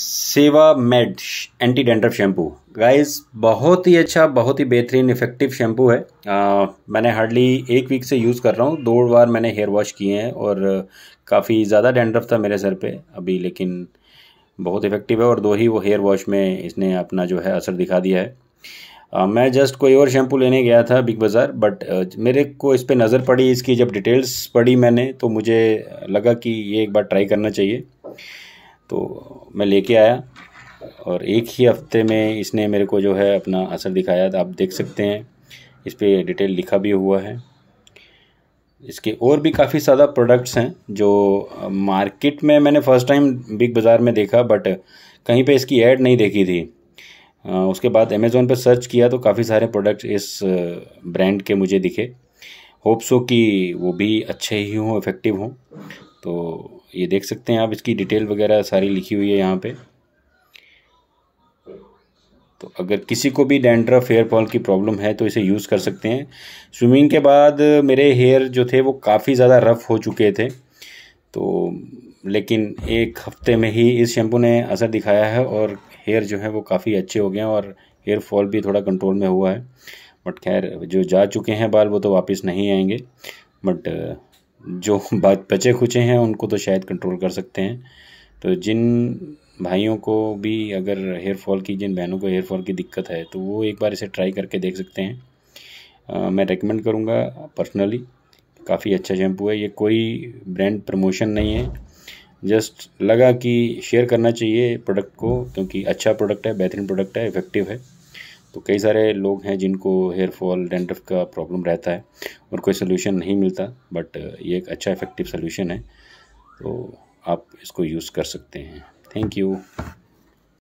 सेवा Sebamed anti dandruff shampoo guys बहुत ही अच्छा बहुत ही बेहतरीन इफेक्टिव शैम्पू है आ, मैंने हार्डली एक वीक से यूज़ कर रहा हूँ दो बार मैंने हेयर वॉश किए हैं और काफ़ी ज़्यादा डेंड्रफ था मेरे सर पे अभी लेकिन बहुत इफेक्टिव है और दो ही वो हेयर वॉश में इसने अपना जो है असर दिखा दिया है आ, मैं जस्ट कोई और शैम्पू लेने गया था बिग बाज़ार बट मेरे को इस पर नज़र पड़ी इसकी जब डिटेल्स पढ़ी मैंने तो मुझे लगा कि ये एक बार ट्राई करना चाहिए तो मैं लेके आया और एक ही हफ्ते में इसने मेरे को जो है अपना असर दिखाया था तो आप देख सकते हैं इस पर डिटेल लिखा भी हुआ है इसके और भी काफ़ी ज़्यादा प्रोडक्ट्स हैं जो मार्केट में मैंने फ़र्स्ट टाइम बिग बाज़ार में देखा बट कहीं पे इसकी ऐड नहीं देखी थी उसके बाद अमेज़ोन पर सर्च किया तो काफ़ी सारे प्रोडक्ट्स इस ब्रांड के मुझे दिखे होप्सो कि वो भी अच्छे ही हों इफ़ेक्टिव हों ये देख सकते हैं आप इसकी डिटेल वगैरह सारी लिखी हुई है यहाँ पे तो अगर किसी को भी डेंड्रा हेयर फॉल की प्रॉब्लम है तो इसे यूज़ कर सकते हैं स्विमिंग के बाद मेरे हेयर जो थे वो काफ़ी ज़्यादा रफ़ हो चुके थे तो लेकिन एक हफ्ते में ही इस शैम्पू ने असर दिखाया है और हेयर जो है वो काफ़ी अच्छे हो गए हैं और हेयर फॉल भी थोड़ा कंट्रोल में हुआ है बट खैर जो जा चुके हैं बाल वो तो वापस नहीं आएंगे बट जो बात बचे खुचे हैं उनको तो शायद कंट्रोल कर सकते हैं तो जिन भाइयों को भी अगर हेयर फॉल की जिन बहनों को हेयर फॉल की दिक्कत है तो वो एक बार इसे ट्राई करके देख सकते हैं आ, मैं रेकमेंड करूँगा पर्सनली काफ़ी अच्छा शैम्पू है ये कोई ब्रांड प्रमोशन नहीं है जस्ट लगा कि शेयर करना चाहिए प्रोडक्ट को क्योंकि अच्छा प्रोडक्ट है बेहतरीन प्रोडक्ट है इफ़ेक्टिव है तो कई सारे लोग हैं जिनको हेयर फॉल डेंड्रफ का प्रॉब्लम रहता है और कोई सोल्यूशन नहीं मिलता बट uh, ये एक अच्छा इफेक्टिव सोल्यूशन है तो आप इसको यूज़ कर सकते हैं थैंक यू